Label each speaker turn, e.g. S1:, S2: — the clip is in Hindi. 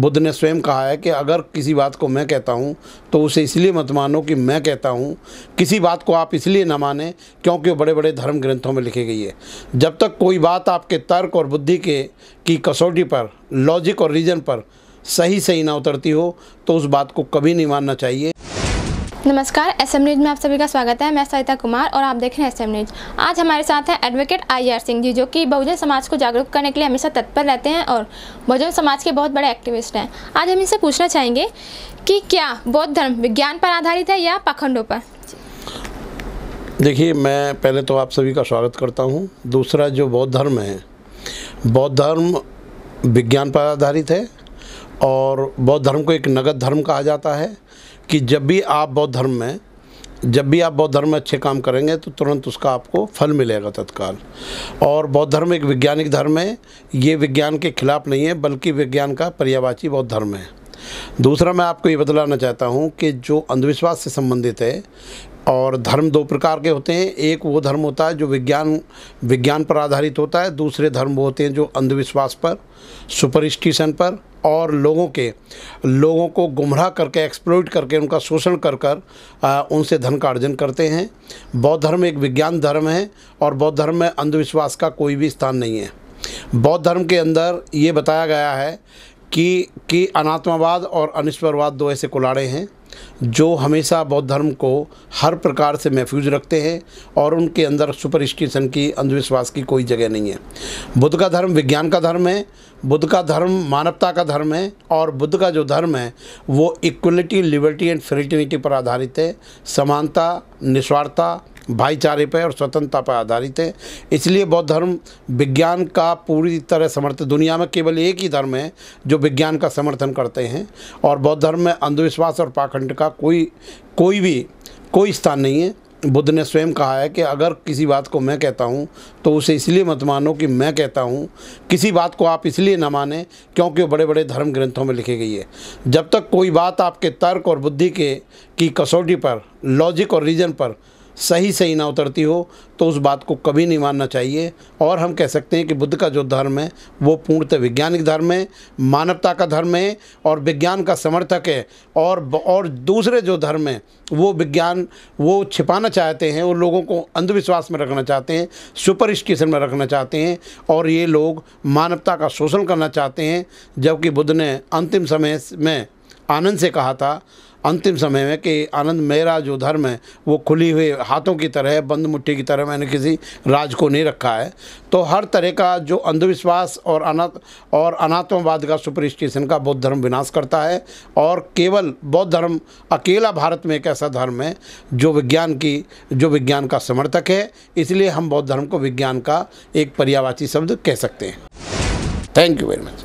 S1: बुद्ध ने स्वयं कहा है कि अगर किसी बात को मैं कहता हूँ तो उसे इसलिए मत मानो कि मैं कहता हूँ किसी बात को आप इसलिए ना माने क्योंकि वो बड़े बड़े धर्म ग्रंथों में लिखी गई है जब तक कोई बात आपके तर्क और बुद्धि के की कसौटी पर लॉजिक और रीजन पर सही सही ना उतरती हो तो उस बात को कभी नहीं मानना चाहिए नमस्कार एस एम न्यूज में आप सभी का स्वागत है मैं सविता कुमार और आप देख रहे हैं एस एम न्यूज आज हमारे साथ हैं advocate I R Singh ji जो कि बहुजन समाज को जागरूक करने के लिए हमेशा तत्पर रहते हैं और बहुजन समाज के बहुत बड़े एक्टिविस्ट हैं आज हम इनसे पूछना चाहेंगे कि क्या बौद्ध धर्म विज्ञान पर आधारित है या पाखंडों पर देखिए मैं पहले तो आप सभी का स्वागत करता हूँ दूसरा जो बौद्ध धर्म है बौद्ध धर्म विज्ञान पर आधारित है और बौद्ध धर्म को एक नगद धर्म कहा जाता है कि जब भी आप बौद्ध धर्म में जब भी आप बौद्ध धर्म में अच्छे काम करेंगे तो तुरंत उसका आपको फल मिलेगा तत्काल और बौद्ध धर्म एक वैज्ञानिक धर्म है ये विज्ञान के खिलाफ नहीं है बल्कि विज्ञान का पर्यावाची बौद्ध धर्म है दूसरा मैं आपको ये बतलाना चाहता हूँ कि जो अंधविश्वास से संबंधित है और धर्म दो प्रकार के होते हैं एक वो धर्म होता है जो विज्ञान विज्ञान पर आधारित होता है दूसरे धर्म वो होते हैं जो अंधविश्वास पर सुपरस्टिशन पर और लोगों के लोगों को गुमराह करके एक्सप्लोइट करके उनका शोषण कर कर उनसे धन का अर्जन करते हैं बौद्ध धर्म एक विज्ञान धर्म है और बौद्ध धर्म में अंधविश्वास का कोई भी स्थान नहीं है बौद्ध धर्म के अंदर ये बताया गया है कि कि अनात्मावाद और अनिश्वरवाद दो ऐसे कुलाड़े हैं जो हमेशा बौद्ध धर्म को हर प्रकार से महफूज रखते हैं और उनके अंदर सुपरस्टिशन की अंधविश्वास की कोई जगह नहीं है बुद्ध का धर्म विज्ञान का धर्म है बुद्ध का धर्म मानवता का धर्म है और बुद्ध का जो धर्म है वो इक्वलिटी लिबर्टी एंड फ्रेटर्निटी पर आधारित है समानता निस्वार्थता भाईचारे पर और स्वतंत्रता पर आधारित है इसलिए बौद्ध धर्म विज्ञान का पूरी तरह समर्थन दुनिया में केवल एक ही धर्म है जो विज्ञान का समर्थन करते हैं और बौद्ध धर्म में अंधविश्वास और पाखंड का कोई कोई भी कोई स्थान नहीं है बुद्ध ने स्वयं कहा है कि अगर किसी बात को मैं कहता हूँ तो उसे इसलिए मत मानो कि मैं कहता हूँ किसी बात को आप इसलिए ना माने क्योंकि वो बड़े बड़े धर्म ग्रंथों में लिखी गई है जब तक कोई बात आपके तर्क और बुद्धि के की कसौटी पर लॉजिक और रीजन पर सही सही ना उतरती हो तो उस बात को कभी नहीं मानना चाहिए और हम कह सकते हैं कि बुद्ध का जो धर्म है वो पूर्णतः वैज्ञानिक धर्म है मानवता का धर्म है और विज्ञान का समर्थक है और और दूसरे जो धर्म हैं वो विज्ञान वो छिपाना चाहते हैं वो लोगों को अंधविश्वास में रखना चाहते हैं सुपरस्टिशन में रखना चाहते हैं और ये लोग मानवता का शोषण करना चाहते हैं जबकि बुद्ध ने अंतिम समय में आनंद से कहा था अंतिम समय में कि आनंद मेरा जो धर्म है वो खुली हुई हाथों की तरह है बंद मुट्ठी की तरह मैंने किसी राज को नहीं रखा है तो हर तरह का जो अंधविश्वास और अनाथ और अनात्मवाद का सुपरिस्टिशन का बौद्ध धर्म विनाश करता है और केवल बौद्ध धर्म अकेला भारत में एक ऐसा धर्म है जो विज्ञान की जो विज्ञान का समर्थक है इसलिए हम बौद्ध धर्म को विज्ञान का एक पर्यावाची शब्द कह सकते हैं थैंक यू वेरी मच